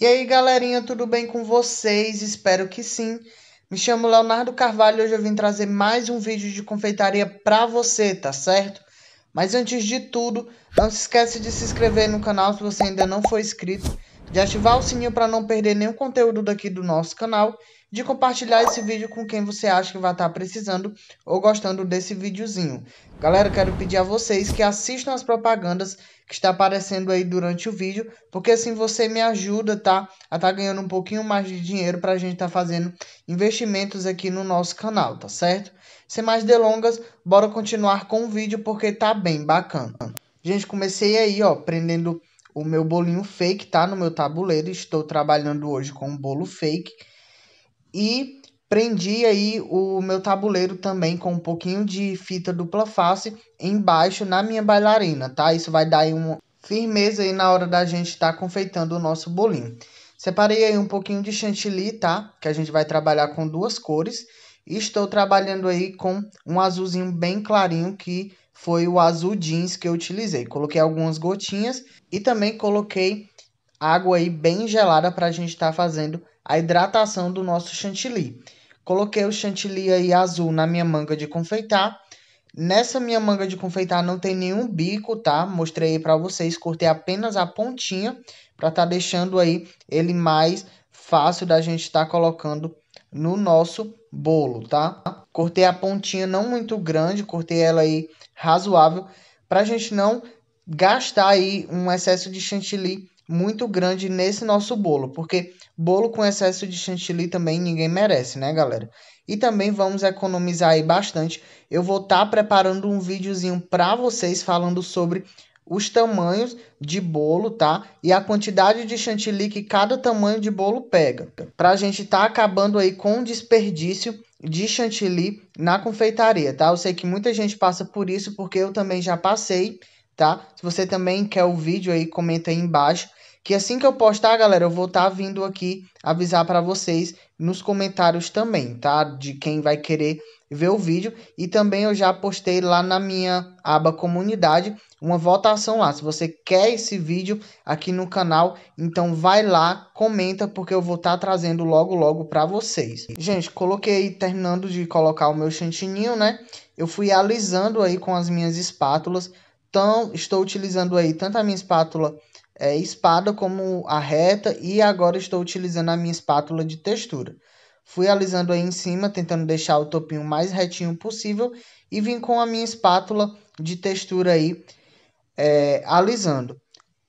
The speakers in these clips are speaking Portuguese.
E aí, galerinha, tudo bem com vocês? Espero que sim. Me chamo Leonardo Carvalho e hoje eu vim trazer mais um vídeo de confeitaria para você, tá certo? Mas antes de tudo, não se esquece de se inscrever no canal se você ainda não for inscrito, de ativar o sininho para não perder nenhum conteúdo daqui do nosso canal de compartilhar esse vídeo com quem você acha que vai estar precisando ou gostando desse videozinho. Galera, quero pedir a vocês que assistam as propagandas que está aparecendo aí durante o vídeo, porque assim você me ajuda, tá? A estar tá ganhando um pouquinho mais de dinheiro para a gente estar tá fazendo investimentos aqui no nosso canal, tá certo? Sem mais delongas, bora continuar com o vídeo porque tá bem bacana. Gente, comecei aí, ó, prendendo o meu bolinho fake, tá? No meu tabuleiro, estou trabalhando hoje com um bolo fake. E prendi aí o meu tabuleiro também com um pouquinho de fita dupla face embaixo na minha bailarina, tá? Isso vai dar aí uma firmeza aí na hora da gente estar tá confeitando o nosso bolinho. Separei aí um pouquinho de chantilly, tá? Que a gente vai trabalhar com duas cores. E estou trabalhando aí com um azulzinho bem clarinho, que foi o azul jeans que eu utilizei. Coloquei algumas gotinhas e também coloquei água aí bem gelada para a gente estar tá fazendo a hidratação do nosso chantilly. Coloquei o chantilly aí azul na minha manga de confeitar. Nessa minha manga de confeitar não tem nenhum bico, tá? Mostrei para vocês, cortei apenas a pontinha para tá deixando aí ele mais fácil da gente estar tá colocando no nosso bolo, tá? Cortei a pontinha não muito grande, cortei ela aí razoável para a gente não gastar aí um excesso de chantilly muito grande nesse nosso bolo, porque Bolo com excesso de chantilly também ninguém merece, né, galera? E também vamos economizar aí bastante. Eu vou estar tá preparando um videozinho para vocês falando sobre os tamanhos de bolo, tá? E a quantidade de chantilly que cada tamanho de bolo pega. Pra gente tá acabando aí com o desperdício de chantilly na confeitaria, tá? Eu sei que muita gente passa por isso porque eu também já passei, tá? Se você também quer o vídeo aí, comenta aí embaixo que assim que eu postar, galera, eu vou estar tá vindo aqui avisar para vocês nos comentários também, tá? De quem vai querer ver o vídeo. E também eu já postei lá na minha aba comunidade uma votação lá. Se você quer esse vídeo aqui no canal, então vai lá, comenta, porque eu vou estar tá trazendo logo, logo para vocês. Gente, coloquei, terminando de colocar o meu chantininho, né? Eu fui alisando aí com as minhas espátulas. Então, estou utilizando aí tanto a minha espátula é, espada como a reta e agora estou utilizando a minha espátula de textura. Fui alisando aí em cima, tentando deixar o topinho mais retinho possível e vim com a minha espátula de textura aí é, alisando.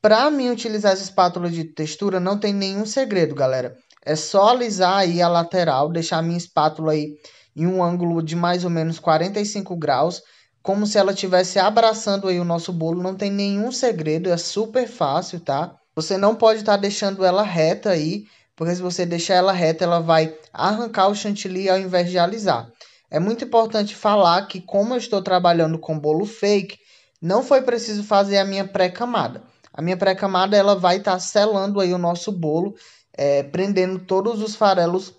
Para mim utilizar essa espátula de textura não tem nenhum segredo, galera. É só alisar aí a lateral, deixar a minha espátula aí em um ângulo de mais ou menos 45 graus como se ela estivesse abraçando aí o nosso bolo, não tem nenhum segredo, é super fácil, tá? Você não pode estar tá deixando ela reta aí, porque se você deixar ela reta, ela vai arrancar o chantilly ao invés de alisar. É muito importante falar que como eu estou trabalhando com bolo fake, não foi preciso fazer a minha pré-camada. A minha pré-camada ela vai estar tá selando aí o nosso bolo, é, prendendo todos os farelos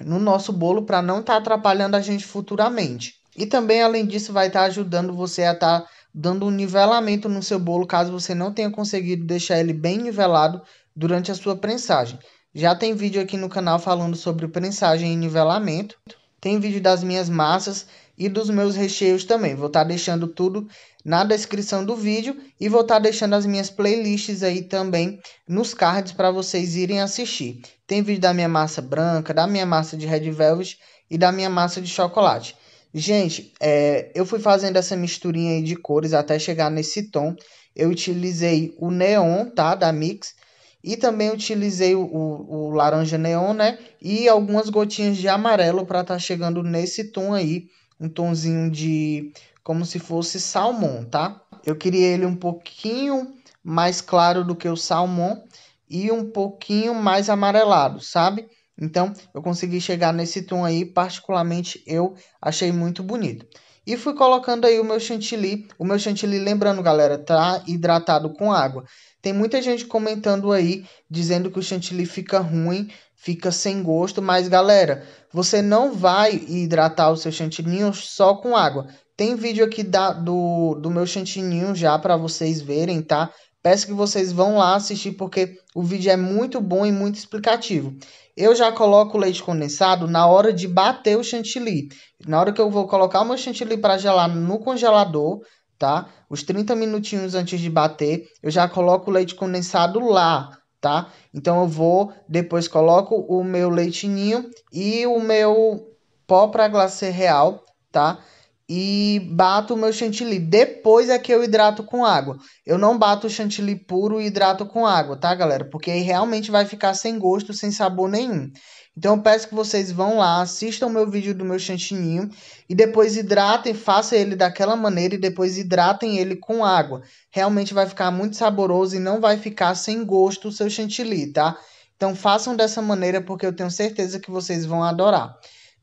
no nosso bolo para não estar tá atrapalhando a gente futuramente. E também, além disso, vai estar tá ajudando você a estar tá dando um nivelamento no seu bolo, caso você não tenha conseguido deixar ele bem nivelado durante a sua prensagem. Já tem vídeo aqui no canal falando sobre prensagem e nivelamento. Tem vídeo das minhas massas e dos meus recheios também. Vou estar tá deixando tudo na descrição do vídeo e vou estar tá deixando as minhas playlists aí também nos cards para vocês irem assistir. Tem vídeo da minha massa branca, da minha massa de red velvet e da minha massa de chocolate. Gente, é, eu fui fazendo essa misturinha aí de cores até chegar nesse tom. Eu utilizei o neon, tá? Da Mix. E também utilizei o, o, laranja neon, né? E algumas gotinhas de amarelo para tá chegando nesse tom aí. Um tonzinho de... como se fosse salmão, tá? Eu queria ele um pouquinho mais claro do que o salmão. E um pouquinho mais amarelado, sabe? Então, eu consegui chegar nesse tom aí, particularmente eu achei muito bonito. E fui colocando aí o meu chantilly. O meu chantilly, lembrando, galera, tá hidratado com água. Tem muita gente comentando aí, dizendo que o chantilly fica ruim, fica sem gosto. Mas, galera, você não vai hidratar o seu chantilly só com água. Tem vídeo aqui da, do, do meu chantilly já para vocês verem, tá? Peço que vocês vão lá assistir porque o vídeo é muito bom e muito explicativo. Eu já coloco o leite condensado na hora de bater o chantilly. Na hora que eu vou colocar o meu chantilly para gelar no congelador, tá? Os 30 minutinhos antes de bater, eu já coloco o leite condensado lá, tá? Então eu vou, depois coloco o meu leitinho e o meu pó para glacê real, tá? e bato o meu chantilly. Depois é que eu hidrato com água. Eu não bato o chantilly puro e hidrato com água, tá, galera? Porque aí realmente vai ficar sem gosto, sem sabor nenhum. Então eu peço que vocês vão lá, assistam o meu vídeo do meu chantininho e depois hidratem, façam ele daquela maneira e depois hidratem ele com água. Realmente vai ficar muito saboroso e não vai ficar sem gosto o seu chantilly, tá? Então façam dessa maneira porque eu tenho certeza que vocês vão adorar.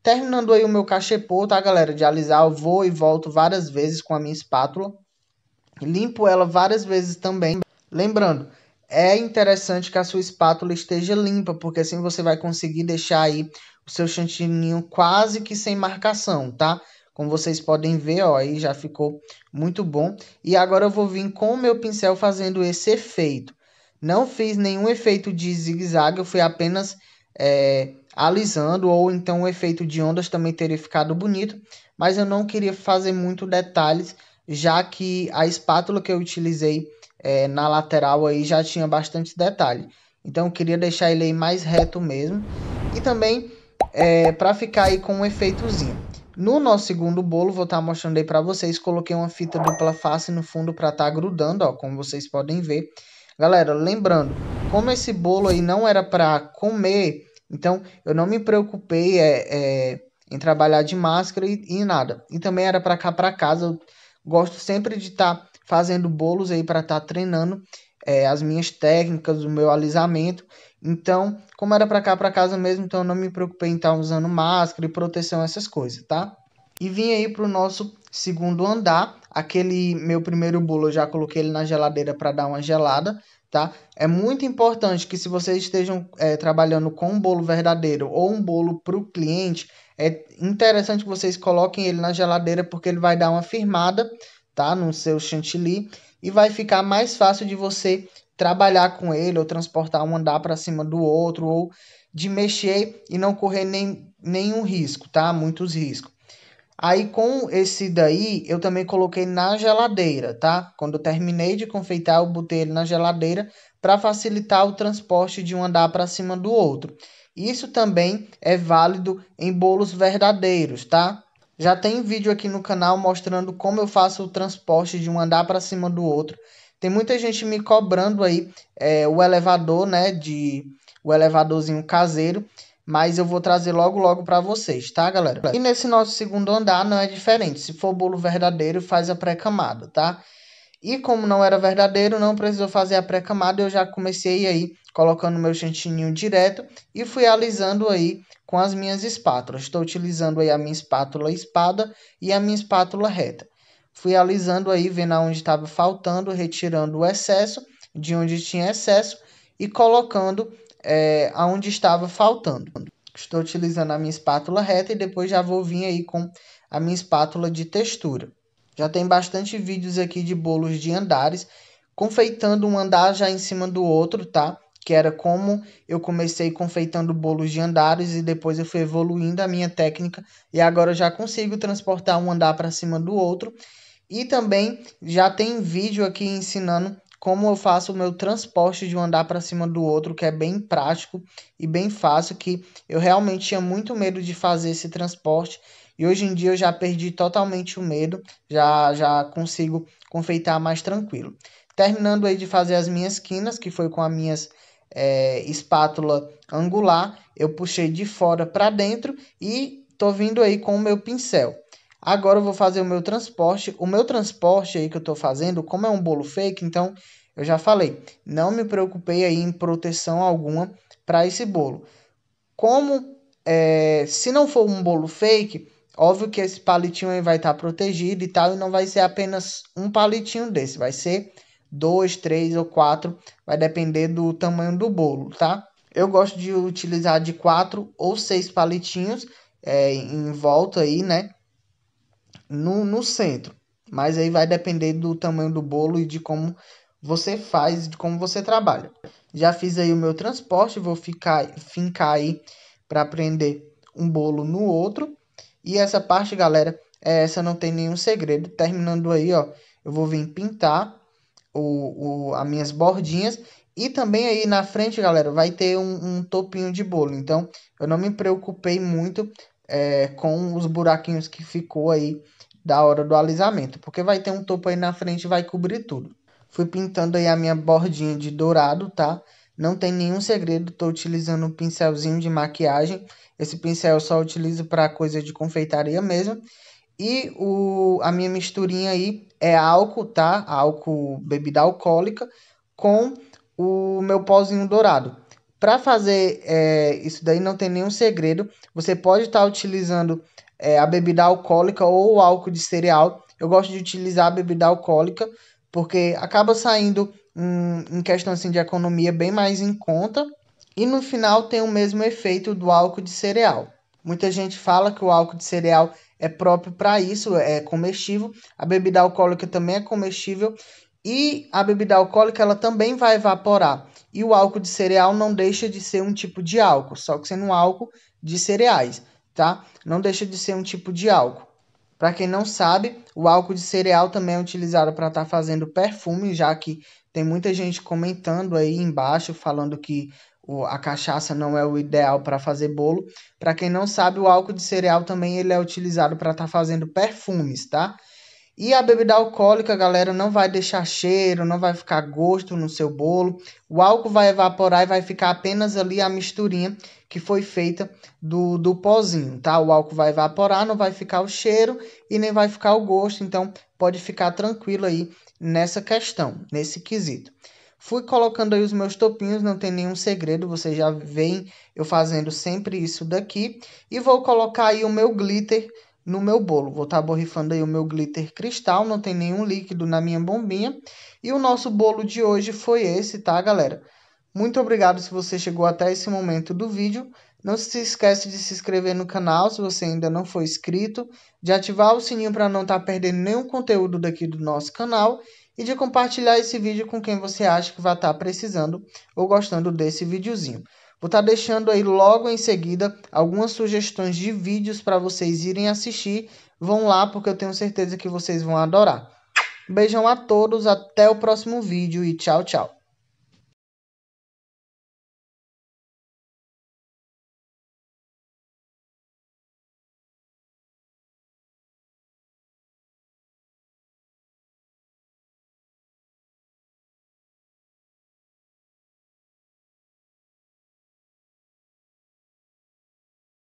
Terminando aí o meu cachepô, tá, galera? De alisar, eu vou e volto várias vezes com a minha espátula. Limpo ela várias vezes também. Lembrando, é interessante que a sua espátula esteja limpa, porque assim você vai conseguir deixar aí o seu chantininho quase que sem marcação, tá? Como vocês podem ver, ó, aí já ficou muito bom. E agora eu vou vir com o meu pincel fazendo esse efeito. Não fiz nenhum efeito de zigue-zague, eu fui apenas é, alisando, ou então o efeito de ondas também teria ficado bonito, mas eu não queria fazer muito detalhes, já que a espátula que eu utilizei é, na lateral aí já tinha bastante detalhe. Então eu queria deixar ele aí mais reto mesmo, e também é, para ficar aí com um efeitozinho. No nosso segundo bolo, vou estar tá mostrando aí para vocês, coloquei uma fita dupla face no fundo para estar tá grudando, ó, como vocês podem ver. Galera, lembrando, como esse bolo aí não era para comer, então eu não me preocupei é, é, em trabalhar de máscara e, e nada. E também era para cá para casa. Eu gosto sempre de estar tá fazendo bolos aí para estar tá treinando é, as minhas técnicas, o meu alisamento. Então, como era para cá para casa mesmo, então eu não me preocupei em estar tá usando máscara e proteção essas coisas, tá? E vim aí pro nosso segundo andar. Aquele meu primeiro bolo eu já coloquei ele na geladeira para dar uma gelada, tá? É muito importante que se vocês estejam é, trabalhando com um bolo verdadeiro ou um bolo para o cliente, é interessante que vocês coloquem ele na geladeira porque ele vai dar uma firmada, tá? No seu chantilly e vai ficar mais fácil de você trabalhar com ele ou transportar um andar para cima do outro ou de mexer e não correr nem, nenhum risco, tá? Muitos riscos. Aí com esse daí, eu também coloquei na geladeira, tá? Quando eu terminei de confeitar, eu botei ele na geladeira para facilitar o transporte de um andar para cima do outro. Isso também é válido em bolos verdadeiros, tá? Já tem vídeo aqui no canal mostrando como eu faço o transporte de um andar para cima do outro. Tem muita gente me cobrando aí é, o elevador, né? De o elevadorzinho caseiro mas eu vou trazer logo logo para vocês, tá, galera? E nesse nosso segundo andar não é diferente. Se for bolo verdadeiro, faz a pré-camada, tá? E como não era verdadeiro, não precisou fazer a pré-camada, eu já comecei aí colocando meu chantininho direto e fui alisando aí com as minhas espátulas. Estou utilizando aí a minha espátula espada e a minha espátula reta. Fui alisando aí, vendo aonde estava faltando, retirando o excesso, de onde tinha excesso e colocando é, aonde estava faltando. Estou utilizando a minha espátula reta e depois já vou vir aí com a minha espátula de textura. Já tem bastante vídeos aqui de bolos de andares, confeitando um andar já em cima do outro, tá? Que era como eu comecei confeitando bolos de andares e depois eu fui evoluindo a minha técnica e agora eu já consigo transportar um andar para cima do outro. E também já tem vídeo aqui ensinando como eu faço o meu transporte de um andar para cima do outro, que é bem prático e bem fácil, que eu realmente tinha muito medo de fazer esse transporte. E hoje em dia eu já perdi totalmente o medo, já já consigo confeitar mais tranquilo. Terminando aí de fazer as minhas quinas, que foi com a minha é, espátula angular, eu puxei de fora para dentro e tô vindo aí com o meu pincel. Agora eu vou fazer o meu transporte. O meu transporte aí que eu estou fazendo, como é um bolo fake, então eu já falei, não me preocupei aí em proteção alguma para esse bolo. Como é, se não for um bolo fake, óbvio que esse palitinho aí vai estar tá protegido e tal, e não vai ser apenas um palitinho desse, vai ser dois, três ou quatro, vai depender do tamanho do bolo, tá? Eu gosto de utilizar de quatro ou seis palitinhos é, em volta aí, né? no, no centro. Mas aí vai depender do tamanho do bolo e de como você faz, de como você trabalha. Já fiz aí o meu transporte, vou ficar, fincar aí para prender um bolo no outro. E essa parte, galera, é, essa não tem nenhum segredo. Terminando aí, ó, eu vou vir pintar o, o, as minhas bordinhas. E também aí na frente, galera, vai ter um, um topinho de bolo. Então, eu não me preocupei muito é, com os buraquinhos que ficou aí da hora do alisamento, porque vai ter um topo aí na frente e vai cobrir tudo. Fui pintando aí a minha bordinha de dourado, tá? Não tem nenhum segredo, tô utilizando um pincelzinho de maquiagem. Esse pincel eu só utilizo para coisa de confeitaria mesmo. E o, a minha misturinha aí é álcool, tá? Álcool, bebida alcoólica, com o meu pozinho dourado. Para fazer é, isso daí não tem nenhum segredo. Você pode estar tá utilizando é, a bebida alcoólica ou o álcool de cereal. Eu gosto de utilizar a bebida alcoólica porque acaba saindo em questão assim, de economia bem mais em conta. E no final tem o mesmo efeito do álcool de cereal. Muita gente fala que o álcool de cereal é próprio para isso, é comestível. A bebida alcoólica também é comestível e a bebida alcoólica ela também vai evaporar. E o álcool de cereal não deixa de ser um tipo de álcool, só que sendo um álcool de cereais, tá? Não deixa de ser um tipo de álcool. Para quem não sabe, o álcool de cereal também é utilizado para estar tá fazendo perfume, já que tem muita gente comentando aí embaixo falando que a cachaça não é o ideal para fazer bolo. Para quem não sabe, o álcool de cereal também ele é utilizado para estar tá fazendo perfumes, tá? E a bebida alcoólica, galera, não vai deixar cheiro, não vai ficar gosto no seu bolo. O álcool vai evaporar e vai ficar apenas ali a misturinha que foi feita do, do pozinho, tá? O álcool vai evaporar, não vai ficar o cheiro e nem vai ficar o gosto. Então, pode ficar tranquilo aí nessa questão, nesse quesito. Fui colocando aí os meus topinhos, não tem nenhum segredo, vocês já veem eu fazendo sempre isso daqui. E vou colocar aí o meu glitter no meu bolo. Vou estar tá borrifando aí o meu glitter cristal, não tem nenhum líquido na minha bombinha. E o nosso bolo de hoje foi esse, tá, galera? Muito obrigado se você chegou até esse momento do vídeo. Não se esquece de se inscrever no canal se você ainda não for inscrito, de ativar o sininho para não estar tá perdendo nenhum conteúdo daqui do nosso canal e de compartilhar esse vídeo com quem você acha que vai estar tá precisando ou gostando desse videozinho. Vou estar tá deixando aí logo em seguida algumas sugestões de vídeos para vocês irem assistir. Vão lá porque eu tenho certeza que vocês vão adorar. Beijão a todos, até o próximo vídeo e tchau, tchau.